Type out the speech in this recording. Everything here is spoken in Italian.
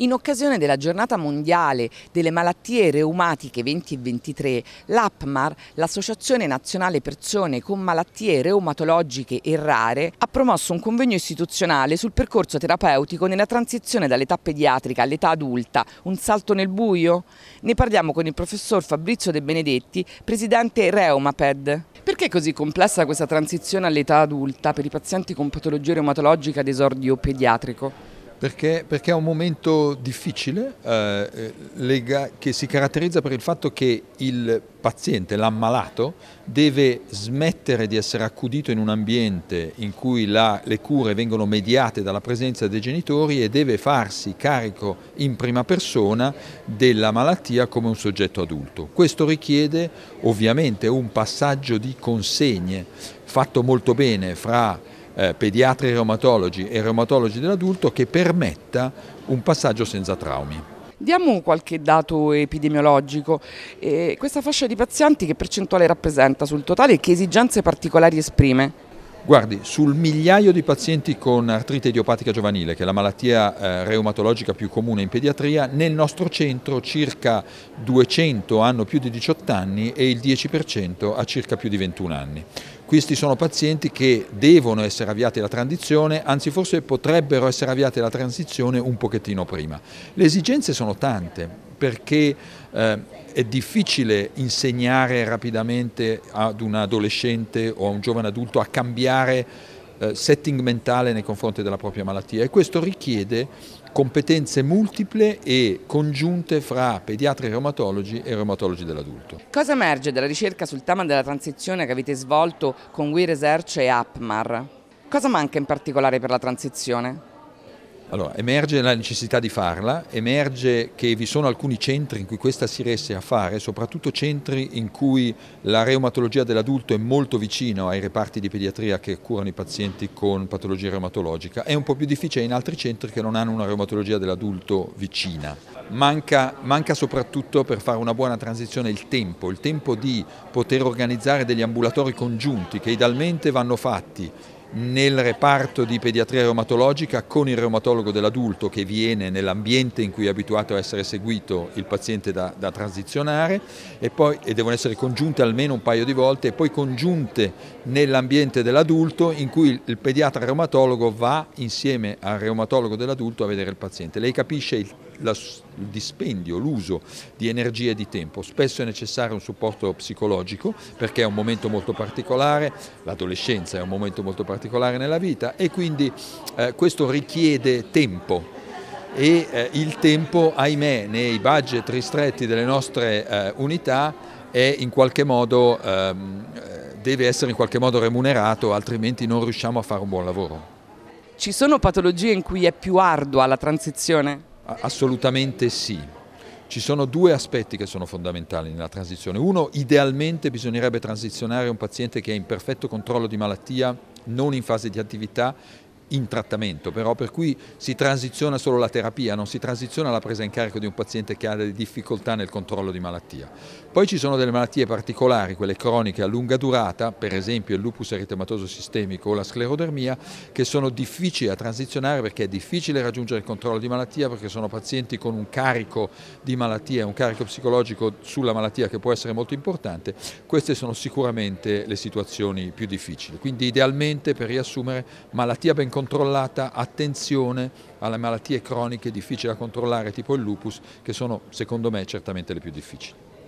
In occasione della giornata mondiale delle malattie reumatiche 2023, l'APMAR, l'Associazione Nazionale Persone con Malattie Reumatologiche e Rare, ha promosso un convegno istituzionale sul percorso terapeutico nella transizione dall'età pediatrica all'età adulta, un salto nel buio? Ne parliamo con il professor Fabrizio De Benedetti, presidente Reumaped. Perché è così complessa questa transizione all'età adulta per i pazienti con patologia reumatologica ad esordio pediatrico? Perché, perché, è un momento difficile eh, eh, lega, che si caratterizza per il fatto che il paziente, l'ammalato, deve smettere di essere accudito in un ambiente in cui la, le cure vengono mediate dalla presenza dei genitori e deve farsi carico in prima persona della malattia come un soggetto adulto. Questo richiede ovviamente un passaggio di consegne fatto molto bene fra eh, pediatri reumatologi e reumatologi dell'adulto che permetta un passaggio senza traumi. Diamo qualche dato epidemiologico. Eh, questa fascia di pazienti che percentuale rappresenta sul totale e che esigenze particolari esprime? Guardi, sul migliaio di pazienti con artrite idiopatica giovanile, che è la malattia eh, reumatologica più comune in pediatria, nel nostro centro circa 200 hanno più di 18 anni e il 10% ha circa più di 21 anni. Questi sono pazienti che devono essere avviati alla transizione, anzi forse potrebbero essere avviati alla transizione un pochettino prima. Le esigenze sono tante perché eh, è difficile insegnare rapidamente ad un adolescente o a un giovane adulto a cambiare eh, setting mentale nei confronti della propria malattia e questo richiede competenze multiple e congiunte fra pediatri reumatologi e reumatologi dell'adulto. Cosa emerge dalla ricerca sul tema della transizione che avete svolto con We Research e APMAR? Cosa manca in particolare per la transizione? Allora, emerge la necessità di farla, emerge che vi sono alcuni centri in cui questa si riesce a fare, soprattutto centri in cui la reumatologia dell'adulto è molto vicina ai reparti di pediatria che curano i pazienti con patologia reumatologica, è un po' più difficile in altri centri che non hanno una reumatologia dell'adulto vicina. Manca, manca soprattutto per fare una buona transizione il tempo, il tempo di poter organizzare degli ambulatori congiunti che idealmente vanno fatti nel reparto di pediatria reumatologica con il reumatologo dell'adulto che viene nell'ambiente in cui è abituato a essere seguito il paziente da, da transizionare e, poi, e devono essere congiunte almeno un paio di volte e poi congiunte nell'ambiente dell'adulto in cui il pediatra reumatologo va insieme al reumatologo dell'adulto a vedere il paziente. Lei capisce il la, il dispendio, l'uso di energia e di tempo. Spesso è necessario un supporto psicologico perché è un momento molto particolare, l'adolescenza è un momento molto particolare nella vita e quindi eh, questo richiede tempo e eh, il tempo, ahimè, nei budget ristretti delle nostre eh, unità modo, ehm, eh, deve essere in qualche modo remunerato, altrimenti non riusciamo a fare un buon lavoro. Ci sono patologie in cui è più ardua la transizione? Assolutamente sì. Ci sono due aspetti che sono fondamentali nella transizione. Uno, idealmente bisognerebbe transizionare un paziente che è in perfetto controllo di malattia, non in fase di attività, in trattamento però, per cui si transiziona solo la terapia, non si transiziona alla presa in carico di un paziente che ha delle difficoltà nel controllo di malattia. Poi ci sono delle malattie particolari, quelle croniche a lunga durata, per esempio il lupus eritematoso sistemico o la sclerodermia, che sono difficili da transizionare perché è difficile raggiungere il controllo di malattia, perché sono pazienti con un carico di malattia, un carico psicologico sulla malattia che può essere molto importante. Queste sono sicuramente le situazioni più difficili. Quindi idealmente, per riassumere, malattia ben controllata attenzione alle malattie croniche difficili da controllare tipo il lupus che sono secondo me certamente le più difficili.